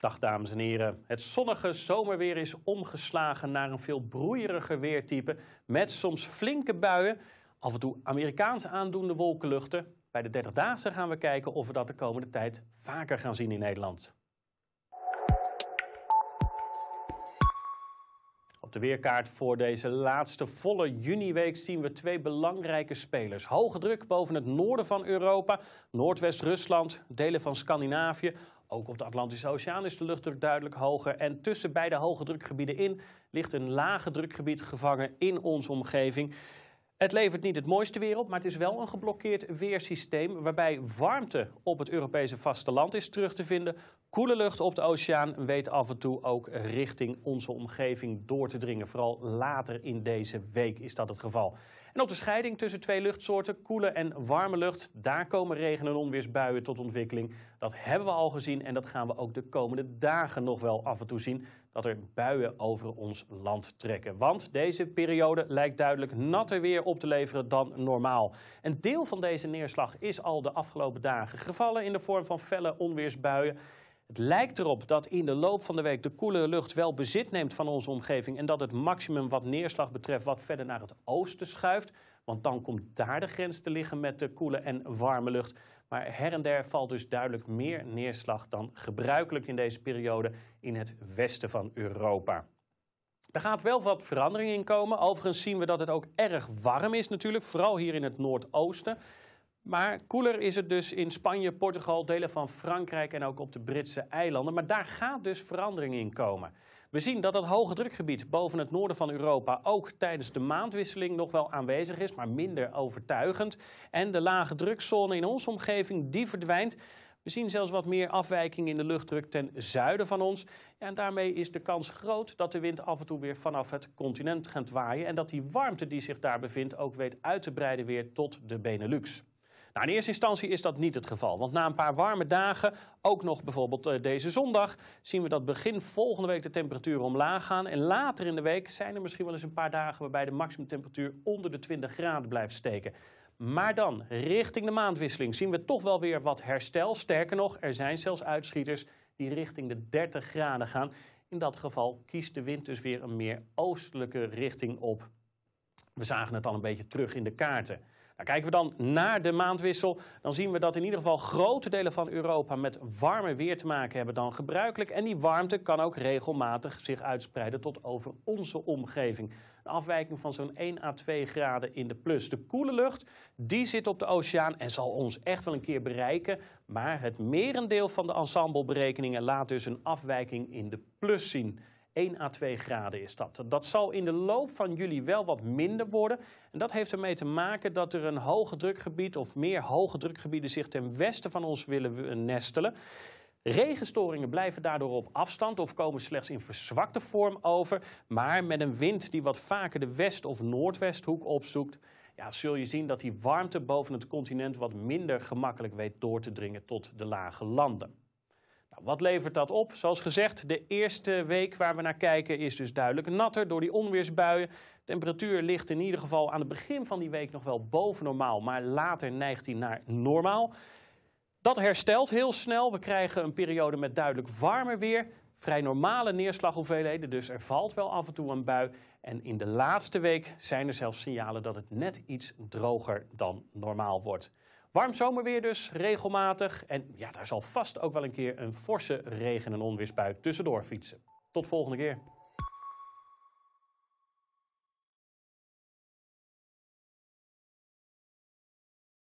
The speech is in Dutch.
Dag dames en heren. Het zonnige zomerweer is omgeslagen naar een veel broeieriger weertype met soms flinke buien, af en toe Amerikaans aandoende wolkenluchten. Bij de 30-daagse gaan we kijken of we dat de komende tijd vaker gaan zien in Nederland. Op de weerkaart voor deze laatste volle juniweek zien we twee belangrijke spelers. Hoge druk boven het noorden van Europa, Noordwest-Rusland, delen van Scandinavië. Ook op de Atlantische Oceaan is de luchtdruk duidelijk hoger. En tussen beide hoge drukgebieden in ligt een lage drukgebied gevangen in onze omgeving. Het levert niet het mooiste weer op, maar het is wel een geblokkeerd weersysteem waarbij warmte op het Europese vasteland is terug te vinden. Koele lucht op de oceaan weet af en toe ook richting onze omgeving door te dringen. Vooral later in deze week is dat het geval. En op de scheiding tussen twee luchtsoorten, koele en warme lucht, daar komen regen- en onweersbuien tot ontwikkeling. Dat hebben we al gezien en dat gaan we ook de komende dagen nog wel af en toe zien. Dat er buien over ons land trekken. Want deze periode lijkt duidelijk natter weer op te leveren dan normaal. Een deel van deze neerslag is al de afgelopen dagen gevallen in de vorm van felle onweersbuien. Het lijkt erop dat in de loop van de week de koelere lucht wel bezit neemt van onze omgeving en dat het maximum wat neerslag betreft wat verder naar het oosten schuift. Want dan komt daar de grens te liggen met de koele en warme lucht. Maar her en der valt dus duidelijk meer neerslag dan gebruikelijk in deze periode in het westen van Europa. Er gaat wel wat verandering in komen. Overigens zien we dat het ook erg warm is natuurlijk, vooral hier in het noordoosten. Maar koeler is het dus in Spanje, Portugal, delen van Frankrijk en ook op de Britse eilanden. Maar daar gaat dus verandering in komen. We zien dat het hoge drukgebied boven het noorden van Europa ook tijdens de maandwisseling nog wel aanwezig is, maar minder overtuigend. En de lage drukzone in onze omgeving, die verdwijnt. We zien zelfs wat meer afwijking in de luchtdruk ten zuiden van ons. En daarmee is de kans groot dat de wind af en toe weer vanaf het continent gaat waaien. En dat die warmte die zich daar bevindt ook weet uit te breiden weer tot de Benelux. Nou, in eerste instantie is dat niet het geval. Want na een paar warme dagen, ook nog bijvoorbeeld eh, deze zondag, zien we dat begin volgende week de temperaturen omlaag gaan. En later in de week zijn er misschien wel eens een paar dagen waarbij de maximumtemperatuur onder de 20 graden blijft steken. Maar dan, richting de maandwisseling, zien we toch wel weer wat herstel. Sterker nog, er zijn zelfs uitschieters die richting de 30 graden gaan. In dat geval kiest de wind dus weer een meer oostelijke richting op. We zagen het al een beetje terug in de kaarten. Nou, kijken we dan naar de maandwissel, dan zien we dat in ieder geval grote delen van Europa met warmer weer te maken hebben dan gebruikelijk. En die warmte kan ook regelmatig zich uitspreiden tot over onze omgeving. Een afwijking van zo'n 1 à 2 graden in de plus. De koele lucht, die zit op de oceaan en zal ons echt wel een keer bereiken. Maar het merendeel van de ensembleberekeningen laat dus een afwijking in de plus zien. 1 à 2 graden is dat. Dat zal in de loop van juli wel wat minder worden. En dat heeft ermee te maken dat er een hoge drukgebied of meer hoge drukgebieden zich ten westen van ons willen nestelen. Regenstoringen blijven daardoor op afstand of komen slechts in verzwakte vorm over. Maar met een wind die wat vaker de west- of noordwesthoek opzoekt, ja, zul je zien dat die warmte boven het continent wat minder gemakkelijk weet door te dringen tot de lage landen. Nou, wat levert dat op? Zoals gezegd, de eerste week waar we naar kijken is dus duidelijk natter door die onweersbuien. Temperatuur ligt in ieder geval aan het begin van die week nog wel boven normaal, maar later neigt die naar normaal. Dat herstelt heel snel. We krijgen een periode met duidelijk warmer weer vrij normale neerslaghoeveelheden, dus er valt wel af en toe een bui. En in de laatste week zijn er zelfs signalen dat het net iets droger dan normaal wordt. Warm zomerweer dus, regelmatig. En ja, daar zal vast ook wel een keer een forse regen- en onweersbui tussendoor fietsen. Tot volgende keer.